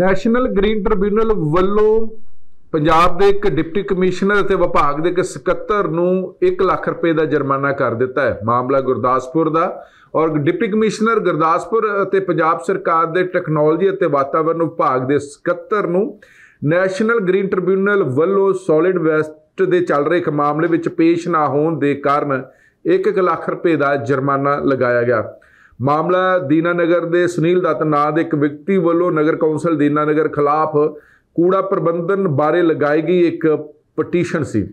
national green tribunal ਵੱਲੋਂ ਪੰਜਾਬ ਦੇ ਇੱਕ ਡਿਪਟੀ ਕਮਿਸ਼ਨਰ ਅਤੇ ਵਿਭਾਗ ਦੇ ਇੱਕ ਸਕੱਤਰ ਨੂੰ 1 ਲੱਖ ਰੁਪਏ ਦਾ ਜੁਰਮਾਨਾ ਕਰ ਦਿੱਤਾ ਹੈ ਮਾਮਲਾ ਗੁਰਦਾਸਪੁਰ ਦਾ ਔਰ ਡਿਪਟੀ ਕਮਿਸ਼ਨਰ ਗੁਰਦਾਸਪੁਰ ਅਤੇ ਪੰਜਾਬ ਸਰਕਾਰ ਦੇ ਟੈਕਨੋਲੋਜੀ ਅਤੇ ਵਾਤਾਵਰਣ ਵਿਭਾਗ ਦੇ ਸਕੱਤਰ ਨੂੰ ਨੈਸ਼ਨਲ ਗ੍ਰੀਨ ਟ੍ਰਿਬਿਊਨਲ ਵੱਲੋਂ ਸੋਲਿਡ ਵੈਸਟ ਦੇ ਚੱਲ ਰਹੇ ਇੱਕ ਮਾਮਲੇ ਵਿੱਚ ਪੇਸ਼ ਨਾ ਹੋਣ ਦੇ ਕਾਰਨ 1 ਲੱਖ ਰੁਪਏ ਦਾ ਜੁਰਮਾਨਾ ਲਗਾਇਆ ਗਿਆ ਮਾਮਲਾ ਦੀਨਾਨਗਰ ਦੇ ਸੁਨੀਲ ਦੱਤ ਨਾਂ ਦੇ ਇੱਕ ਵਿਅਕਤੀ ਵੱਲੋਂ ਨਗਰ ਕੌਂਸਲ ਦੀਨਾਨਗਰ ਖਿਲਾਫ ਕੂੜਾ ਪ੍ਰਬੰਧਨ ਬਾਰੇ ਲਗਾਈ ਗਈ ਇੱਕ ਪਟੀਸ਼ਨ ਸੀ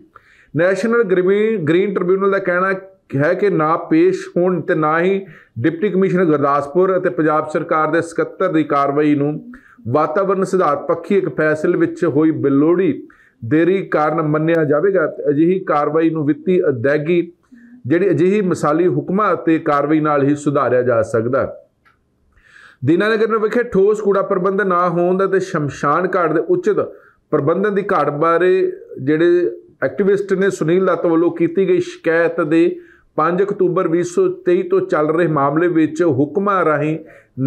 ਨੈਸ਼ਨਲ ਗ੍ਰੀਨ ਟ੍ਰਿਬਿਊਨਲ ਦਾ ਕਹਿਣਾ ਹੈ ਕਿ ਨਾ ਪੇਸ਼ ਹੋਣ ਤੇ ਨਾ ਹੀ ਡਿਪਟੀ ਕਮਿਸ਼ਨਰ ਗੁਰਦਾਸਪੁਰ ਅਤੇ ਪੰਜਾਬ ਸਰਕਾਰ ਦੇ ਸਕੱਤਰ ਦੀ ਕਾਰਵਾਈ ਨੂੰ ਵਾਤਾਵਰਣ ਸੁਧਾਰ ਪੱਖੀ ਇੱਕ ਫੈਸਲੇ ਵਿੱਚ ਹੋਈ ਬਿਲੋੜੀ ਦੇਰੀ ਕਾਰਨ ਮੰਨਿਆ ਜਾਵੇਗਾ ਅਜਿਹੀ ਕਾਰਵਾਈ ਨੂੰ ਵਿੱਤੀ ਅਦਾਇਗੀ ਜਿਹੜੇ ਅਜਿਹੀ ਮਿਸਾਲੀ ਹੁਕਮਾਂ ਅਤੇ ਕਾਰਵਾਈ ਨਾਲ ਹੀ ਸੁਧਾਰਿਆ ਜਾ ਸਕਦਾ ਹੈ ਨੇ ਵਿਖੇ ਠੋਸ ਕੂੜਾ ਪ੍ਰਬੰਧਨ ਨਾ ਹੋਣ ਦਾ ਤੇ ਸ਼ਮਸ਼ਾਨ ਘਾਟ ਦੇ ਉਚਿਤ ਪ੍ਰਬੰਧਨ ਦੀ ਘਾਟ ਬਾਰੇ ਜਿਹੜੇ ਐਕਟਿਵਿਸਟ ਨੇ ਸੁਨੀਲ ਦੱਤ ਵੱਲੋਂ ਕੀਤੀ ਗਈ ਸ਼ਿਕਾਇਤ ਦੇ 5 ਅਕਤੂਬਰ 2023 ਤੋਂ ਚੱਲ ਰਹੇ ਮਾਮਲੇ ਵਿੱਚ ਹੁਕਮਾਂ ਰਾਹੀਂ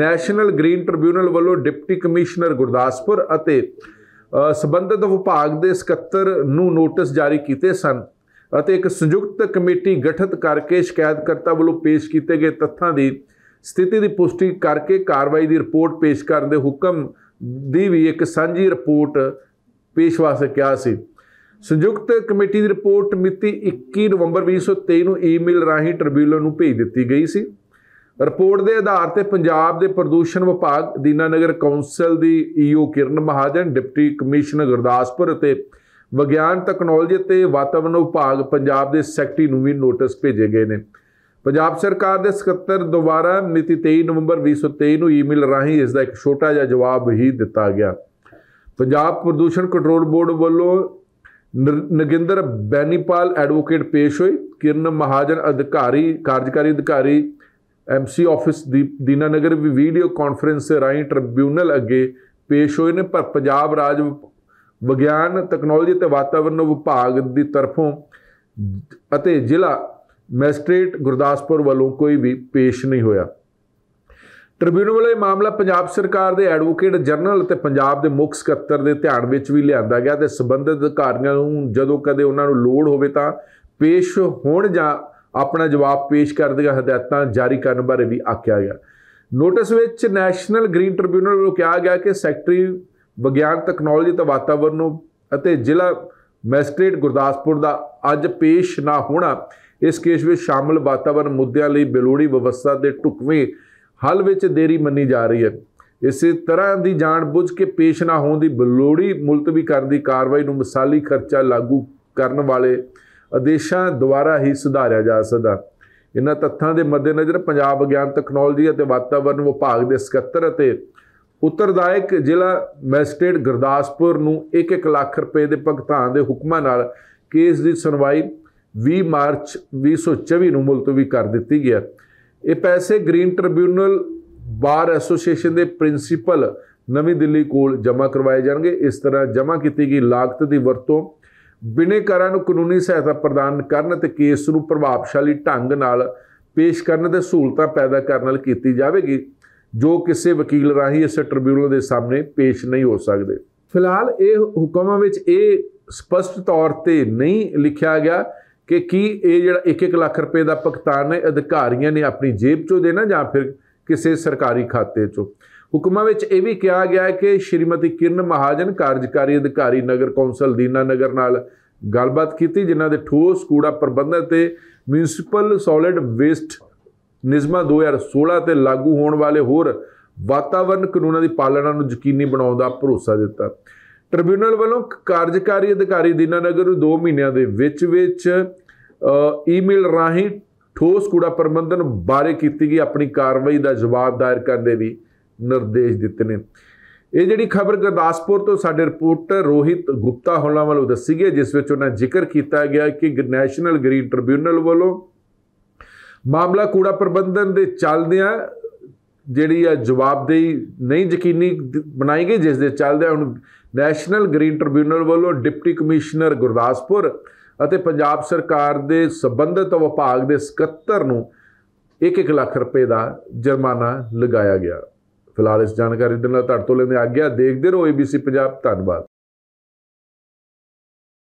ਨੈਸ਼ਨਲ ਗ੍ਰੀਨ ਟ੍ਰਿਬਿਊਨਲ ਵੱਲੋਂ ਡਿਪਟੀ ਕਮਿਸ਼ਨਰ ਗੁਰਦਾਸਪੁਰ ਅਤੇ ਸਬੰਧਤ ਵਿਭਾਗ ਦੇ ਸਕੱਤਰ ਨੂੰ ਨੋਟਿਸ ਜਾਰੀ ਕੀਤੇ ਸਨ ਅਤੇ ਇੱਕ ਸੰਯੁਕਤ ਕਮੇਟੀ ਗਠਿਤ ਕਰਕੇ ਸ਼ਿਕਾਇਤਕਰਤਾ ਵੱਲੋਂ ਪੇਸ਼ ਕੀਤੇ ਗਏ ਤੱਥਾਂ ਦੀ ਸਥਿਤੀ ਦੀ ਪੁਸ਼ਟੀ ਕਰਕੇ ਕਾਰਵਾਈ ਦੀ ਰਿਪੋਰਟ ਪੇਸ਼ ਕਰਨ ਦੇ ਹੁਕਮ ਦੀ ਵੀ ਇੱਕ ਸਾਂਝੀ ਰਿਪੋਰਟ ਪੇਸ਼ ਵਾਸਤੇ ਕਿਹਾ ਸੀ ਸੰਯੁਕਤ ਕਮੇਟੀ ਦੀ ਰਿਪੋਰਟ ਮਿਤੀ 21 ਨਵੰਬਰ 2023 ਨੂੰ ਈਮੇਲ ਰਾਹੀਂ ਟ੍ਰਿਬਿਊਨਲ ਨੂੰ ਭੇਜ ਦਿੱਤੀ ਗਈ ਸੀ ਰਿਪੋਰਟ ਦੇ ਆਧਾਰ ਤੇ ਪੰਜਾਬ ਦੇ ਪ੍ਰਦੂਸ਼ਣ ਵਿਭਾਗ ਦੀਨਾਨਗਰ ਕੌਂਸਲ ਦੀ EO Kiran Mahajan deputy commissioner Gurdaspur ਅਤੇ ਵਿਗਿਆਨ ਟੈਕਨੋਲੋਜੀ ਤੇ ਵਾਤਾਵਰਣ ਵਿਭਾਗ ਪੰਜਾਬ ਦੇ ਸੈਕਟਰੀ ਨੂੰ ਵੀ ਨੋਟਿਸ ਭੇਜੇ ਗਏ ਨੇ ਪੰਜਾਬ ਸਰਕਾਰ ਦੇ ਸਕੱਤਰ ਦੁਆਰਾ ਮਿਤੀ 23 ਨਵੰਬਰ 2023 ਨੂੰ ਈਮੇਲ ਰਾਹੀਂ ਇਸ ਦਾ ਇੱਕ ਛੋਟਾ ਜਿਹਾ ਜਵਾਬ ਹੀ ਦਿੱਤਾ ਗਿਆ ਪੰਜਾਬ ਪ੍ਰਦੂਸ਼ਣ ਕੰਟਰੋਲ ਬੋਰਡ ਵੱਲੋਂ ਨਗਿੰਦਰ ਬੈਨੀਪਾਲ ਐਡਵੋਕੇਟ ਪੇਸ਼ ਹੋਏ ਕਿਰਨ ਮਹਾਜਨ ਅਧਿਕਾਰੀ ਕਾਰਜਕਾਰੀ ਅਧਿਕਾਰੀ ਐਮਸੀ ਆਫਿਸ ਦੀਨਾਨਗਰ ਵੀ ਵੀਡੀਓ ਕਾਨਫਰੰਸ ਰਾਹੀਂ ਟ੍ਰਿਬਿਊਨਲ ਅੱਗੇ ਪੇਸ਼ ਹੋਏ ਨੇ ਪਰ ਪੰਜਾਬ ਰਾਜ ਵਿਗਿਆਨ ਟੈਕਨੋਲੋਜੀ ਤੇ ਵਾਤਾਵਰਨ ਵਿਭਾਗ ਦੀ ਤਰਫੋਂ ਅਤੇ ਜ਼ਿਲ੍ਹਾ ਮੈਜਿਸਟ੍ਰੇਟ ਗੁਰਦਾਸਪੁਰ ਵੱਲੋਂ ਕੋਈ ਵੀ ਪੇਸ਼ ਨਹੀਂ ਹੋਇਆ ਟ੍ਰਿਬਿਊਨਲ ਵੱਲੋਂ ਇਹ ਮਾਮਲਾ ਪੰਜਾਬ ਸਰਕਾਰ ਦੇ ਐਡਵੋਕੇਟ ਜਨਰਲ ਅਤੇ ਪੰਜਾਬ ਦੇ ਮੁੱਖ ਸਕੱਤਰ ਦੇ ਧਿਆਨ ਵਿੱਚ ਵੀ ਲਿਆਂਦਾ ਗਿਆ ਤੇ ਸਬੰਧਤ ਅਧਿਕਾਰੀਆਂ ਨੂੰ ਜਦੋਂ ਕਦੇ ਉਹਨਾਂ ਨੂੰ ਲੋੜ ਹੋਵੇ ਤਾਂ ਪੇਸ਼ ਹੋਣ ਜਾਂ ਆਪਣਾ ਜਵਾਬ ਪੇਸ਼ ਕਰਨ ਦੀਆਂ ਹਦਾਇਤਾਂ ਜਾਰੀ ਕਰਨ ਬਾਰੇ ਵੀ ਆਖਿਆ ਗਿਆ ਨੋਟਿਸ ਵਿੱਚ ਨੈਸ਼ਨਲ ਗ੍ਰੀਨ ਟ੍ਰਿਬਿਊਨਲ ਵੱਲੋਂ ਕਿਹਾ ਗਿਆ ਕਿ ਸੈਕਟਰੀ ਵਿਗਿਆਨ ਟੈਕਨੋਲੋਜੀ ਤੇ ਵਾਤਾਵਰਣ ਨੂੰ ਅਤੇ ਜ਼ਿਲ੍ਹਾ ਮੈਜਿਸਟ੍ਰੇਟ ਗੁਰਦਾਸਪੁਰ ਦਾ ਅੱਜ ਪੇਸ਼ ਨਾ ਹੋਣਾ ਇਸ ਕੇਸ ਵਿੱਚ ਸ਼ਾਮਲ ਵਾਤਾਵਰਣ ਮੁੱਦਿਆਂ ਲਈ ਬਿਲੋੜੀ ਵਿਵਸਥਾ ਦੇ ਟੁਕਵੇਂ ਹੱਲ ਵਿੱਚ ਦੇਰੀ ਮੰਨੀ ਜਾ ਰਹੀ ਹੈ ਇਸੇ ਤਰ੍ਹਾਂ ਦੀ ਜਾਣਬੁੱਝ ਕੇ ਪੇਸ਼ ਨਾ ਹੋਣ ਦੀ ਬਿਲੋੜੀ ਮੁਲਤਵੀ ਕਰਨ ਦੀ ਕਾਰਵਾਈ ਨੂੰ ਮਿਸਾਲੀ ਖਰਚਾ ਲਾਗੂ ਕਰਨ ਵਾਲੇ ਆਦੇਸ਼ਾਂ ਦੁਆਰਾ ਹੀ ਸੁਧਾਰਿਆ ਜਾ ਸਕਦਾ ਇਹਨਾਂ ਤੱਥਾਂ ਦੇ ਮੱਦੇਨਜ਼ਰ ਪੰਜਾਬ ਵਿਗਿਆਨ ਟੈਕਨੋਲੋਜੀ ਅਤੇ ਵਾਤਾਵਰਣ ਵਿਭਾਗ ਦੇ ਸਕੱਤਰ ਅਤੇ ਉੱਤਰਦਾਇਕ ਜ਼ਿਲ੍ਹਾ ਮੈਜਿਸਟ੍ਰੇਟ ਗੁਰਦਾਸਪੁਰ ਨੂੰ 1-1 ਲੱਖ ਰੁਪਏ ਦੇ ਭੁਗਤਾਨ ਦੇ ਹੁਕਮਾਂ ਨਾਲ ਕੇਸ ਦੀ ਸੁਣਵਾਈ 20 ਮਾਰਚ 2024 ਨੂੰ ਮੁਲਤਵੀ ਕਰ ਦਿੱਤੀ ਗਿਆ ਇਹ ਪੈਸੇ ਗ੍ਰੀਨ ਟ੍ਰਿਬਿਊਨਲ ਬਾਰ ਐਸੋਸੀਏਸ਼ਨ ਦੇ ਪ੍ਰਿੰਸੀਪਲ ਨਵੀਂ ਦਿੱਲੀ ਕੋਲ ਜਮ੍ਹਾਂ ਕਰਵਾਏ ਜਾਣਗੇ ਇਸ ਤਰ੍ਹਾਂ ਜਮ੍ਹਾਂ ਕੀਤੀ ਗਈ ਲਾਗਤ ਦੀ ਵਰਤੋਂ ਬਿਨੇਕਾਰਾਂ ਨੂੰ ਕਾਨੂੰਨੀ ਸਹਾਇਤਾ ਪ੍ਰਦਾਨ ਕਰਨ ਤੇ ਕੇਸ ਨੂੰ ਪ੍ਰਭਾਵਸ਼ਾਲੀ ਢੰਗ ਨਾਲ ਪੇਸ਼ ਕਰਨ ਦੇ ਸਹੂਲਤਾਂ ਪੈਦਾ ਕਰਨ ਨਾਲ ਕੀਤੀ ਜਾਵੇਗੀ ਜੋ ਕਿਸੇ ਵਕੀਲ ਰਾਹੀਂ ਇਸ ਟ੍ਰਿਬਿਊਨਲ ਦੇ ਸਾਹਮਣੇ ਪੇਸ਼ ਨਹੀਂ ਹੋ ਸਕਦੇ ਫਿਲਹਾਲ ਇਹ ਹੁਕਮਾਂ ਵਿੱਚ ਇਹ ਸਪਸ਼ਟ ਤੌਰ ਤੇ ਨਹੀਂ ਲਿਖਿਆ ਗਿਆ ਕਿ ਕੀ ਇਹ ਜਿਹੜਾ 1-1 ਲੱਖ ਰੁਪਏ ਦਾ ਭੁਗਤਾਨ ਹੈ ਅਧਿਕਾਰੀਆਂ ਨੇ ਆਪਣੀ ਜੇਬ ਚੋਂ ਦੇਣਾ ਜਾਂ ਫਿਰ ਕਿਸੇ ਸਰਕਾਰੀ ਖਾਤੇ ਚੋਂ ਹੁਕਮਾਂ ਵਿੱਚ ਇਹ ਵੀ ਕਿਹਾ ਗਿਆ ਹੈ ਕਿ ਸ਼੍ਰੀਮਤੀ ਕਿਰਨ ਮਹਾਜਨ ਕਾਰਜਕਾਰੀ ਅਧਿਕਾਰੀ ਨਗਰ ਕੌਂਸਲ ਦੀਨਾ ਨਗਰ ਨਾਲ ਗੱਲਬਾਤ ਕੀਤੀ ਜਿਨ੍ਹਾਂ ਦੇ ਠੋਸ ਕੂੜਾ ਪ੍ਰਬੰਧਨ ਤੇ ਮਿਊਨਿਸਪਲ ਸੋਲਿਡ ਵੇਸਟ ਨਿਯਮਾਂ 2016 ਤੇ ਲਾਗੂ ਹੋਣ ਵਾਲੇ ਹੋਰ ਵਾਤਾਵਰਣ ਕਾਨੂੰਨਾਂ ਦੀ ਪਾਲਣਾ ਨੂੰ ਯਕੀਨੀ ਬਣਾਉਣ ਦਾ ਭਰੋਸਾ ਦਿੱਤਾ ਟ੍ਰਿਬਿਊਨਲ ਵੱਲੋਂ ਕਾਰਜਕਾਰੀ ਅਧਿਕਾਰੀ ਦਿਨਾਨਗਰ ਨੂੰ 2 ਮਹੀਨਿਆਂ ਦੇ ਵਿੱਚ ਵਿੱਚ ਈਮੇਲ ਰਾਹੀਂ ਠੋਸ ਕੂੜਾ ਪ੍ਰਬੰਧਨ ਬਾਰੇ ਕੀਤੀ ਗਈ ਆਪਣੀ ਕਾਰਵਾਈ ਦਾ ਜਵਾਬ ਦਾਇਰ ਕਰਨ ਦੇ ਵੀ ਨਿਰਦੇਸ਼ ਦਿੱਤੇ ਨੇ ਇਹ ਜਿਹੜੀ ਖਬਰ ਗਰਦਾਸਪੁਰ ਤੋਂ ਸਾਡੇ ਰਿਪੋਰਟਰ ਰੋਹਿਤ ਗੁਪਤਾ ਹੋਲਾ ਵੱਲੋਂ ਦੱਸੀ ਗਈ ਜਿਸ ਵਿੱਚ ਉਹਨਾਂ ਜ਼ਿਕਰ ਕੀਤਾ ਗਿਆ ਕਿ ਨੈਸ਼ਨਲ ਗ੍ਰੀਨ ਟ੍ਰਿਬਿਊਨਲ ਵੱਲੋਂ ਮਾਮਲਾ ਕੂੜਾ ਪ੍ਰਬੰਧਨ ਦੇ ਚੱਲਦਿਆਂ ਜਿਹੜੀ ਆ ਜਵਾਬਦੇਹੀ ਨਹੀਂ ਯਕੀਨੀ ਬਣਾਈ ਗਈ ਜਿਸ ਦੇ ਚੱਲਦੇ ਹੁਣ ਨੈਸ਼ਨਲ ਗ੍ਰੀਨ ਟ੍ਰਿਬਿਊਨਲ ਵੱਲੋਂ ਡਿਪਟੀ ਕਮਿਸ਼ਨਰ ਗੁਰਦਾਸਪੁਰ ਅਤੇ ਪੰਜਾਬ ਸਰਕਾਰ ਦੇ ਸਬੰਧਤ ਵਿਭਾਗ ਦੇ ਸਕੱਤਰ ਨੂੰ 1-1 ਲੱਖ ਰੁਪਏ ਦਾ ਜੁਰਮਾਨਾ ਲਗਾਇਆ ਗਿਆ ਫਿਲਹਾਲ ਇਸ ਜਾਣਕਾਰੀ ਦੇ ਨਾਲ ਤੁਹਾਡੇ ਤੋਂ ਲੈਂਦੇ ਆਗਿਆ ਦੇਖਦੇ ਰਹੋ ABC ਪੰਜਾਬ ਧੰਨਵਾਦ